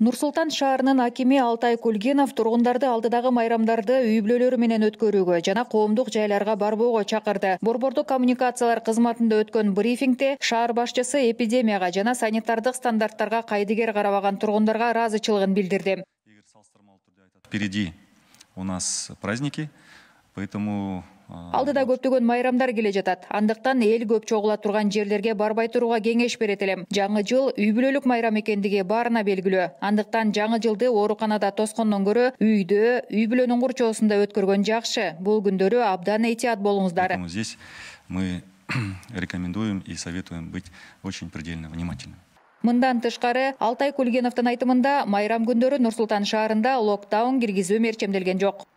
нур султан шаарынын акими алтай кульгинов тургундарды алдыдагы майрамдарды үй бүлөлөрү менен өткөрүүгө жана коомдук жайларга барбоого чакырды борбордук коммуникациялар кызматында өткөн брифингте шаар башчысы эпидемияга жана санитардык стандарттарга кайдыгер карабаган тургундарга ыраазычылыгын билдирди впереди у нас праздники поэтому алдыда көптөгөн майрамдар келе жатат андыктан эл көп чогула турган жерлерге барбай турууга кеңеш берет элем жаңы жыл үй бүлөлүк майрам экендиги баарына белгилүү андыктан жаңы жылды ооруканада тоскондон көрө үйдө үй бүлөнүн курчоосунда өткөргөн жакшы бул күндөрү абдан этият болуңуздар здесь мы рекомендуем и советуем быть очень предельно внимательным мындан тышкары алтай кульгеновдун айтымында майрам күндөрү нур султан шаарында локдаун киргизүү мерчемделген жок